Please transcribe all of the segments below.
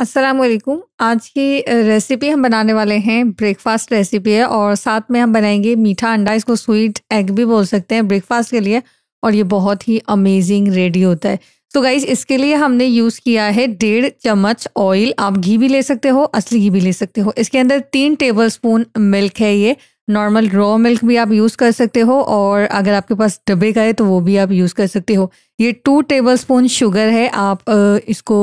अस्सलाम वालेकुम आज की रेसिपी हम बनाने वाले हैं ब्रेकफास्ट रेसिपी है और साथ में हम बनाएंगे मीठा अंडा इसको स्वीट एग भी बोल सकते हैं ब्रेकफास्ट के लिए और ये बहुत ही अमेजिंग रेडी होता है तो गाइज इसके लिए हमने यूज़ किया है डेढ़ चम्मच ऑयल आप घी भी ले सकते हो असली घी भी ले सकते हो इसके अंदर तीन टेबल स्पून मिल्क है ये नॉर्मल रॉ मिल्क भी आप यूज़ कर सकते हो और अगर आपके पास डब्बे का है तो वो भी आप यूज़ कर सकते हो ये टू टेबल स्पून शुगर है आप इसको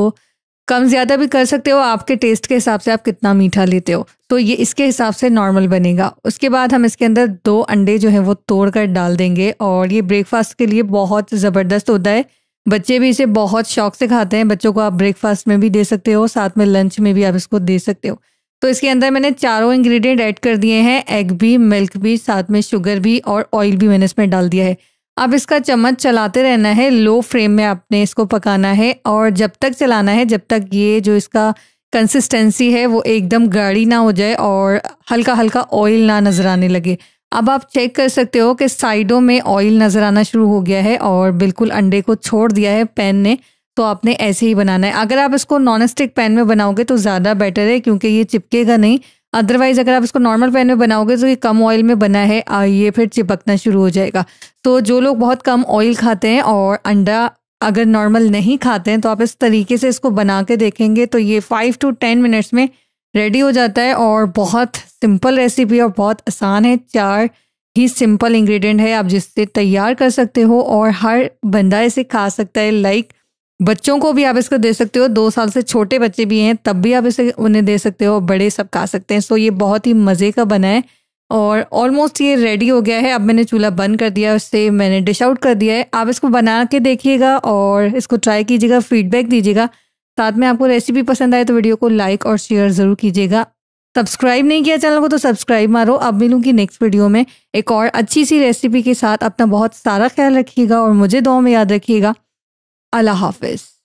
कम ज़्यादा भी कर सकते हो आपके टेस्ट के हिसाब से आप कितना मीठा लेते हो तो ये इसके हिसाब से नॉर्मल बनेगा उसके बाद हम इसके अंदर दो अंडे जो है वो तोड़ कर डाल देंगे और ये ब्रेकफास्ट के लिए बहुत ज़बरदस्त होता है बच्चे भी इसे बहुत शौक से खाते हैं बच्चों को आप ब्रेकफास्ट में भी दे सकते हो साथ में लंच में भी आप इसको दे सकते हो तो इसके अंदर मैंने चारों इंग्रेडिएंट ऐड कर दिए हैं एग भी मिल्क भी साथ में शुगर भी और ऑयल भी मैंने इसमें डाल दिया है अब इसका चम्मच चलाते रहना है लो फ्लेम में आपने इसको पकाना है और जब तक चलाना है जब तक ये जो इसका कंसिस्टेंसी है वो एकदम गाढ़ी ना हो जाए और हल्का हल्का ऑयल ना नज़र आने लगे अब आप चेक कर सकते हो कि साइडों में ऑयल नज़र आना शुरू हो गया है और बिल्कुल अंडे को छोड़ दिया है पैन ने तो आपने ऐसे ही बनाना है अगर आप इसको नॉन स्टिक पैन में बनाओगे तो ज़्यादा बेटर है क्योंकि ये चिपकेगा नहीं अदरवाइज़ अगर आप इसको नॉर्मल पैन में बनाओगे तो ये कम ऑयल में बना है ये फिर चिपकना शुरू हो जाएगा तो जो लोग बहुत कम ऑयल खाते हैं और अंडा अगर नॉर्मल नहीं खाते हैं तो आप इस तरीके से इसको बना के देखेंगे तो ये फाइव टू टेन मिनट्स में रेडी हो जाता है और बहुत सिंपल रेसिपी और बहुत आसान है चार ही सिंपल इंग्रेडिएंट है आप जिससे तैयार कर सकते हो और हर बंदा इसे खा सकता है लाइक बच्चों को भी आप इसको दे सकते हो दो साल से छोटे बच्चे भी हैं तब भी आप इसे उन्हें दे सकते हो बड़े सब खा सकते हैं सो ये बहुत ही मज़े का बना है और ऑलमोस्ट ये रेडी हो गया है अब मैंने चूल्हा बंद कर दिया है उससे मैंने डिश आउट कर दिया है आप इसको बना के देखिएगा और इसको ट्राई कीजिएगा फीडबैक दीजिएगा साथ में आपको रेसिपी पसंद आए तो वीडियो को लाइक और शेयर ज़रूर कीजिएगा सब्सक्राइब नहीं किया चैनल को तो सब्सक्राइब मारो अब मिलूंगी नेक्स्ट वीडियो में एक और अच्छी सी रेसिपी के साथ अपना बहुत सारा ख्याल रखिएगा और मुझे दो में याद रखिएगा अल्लाह हाफिज़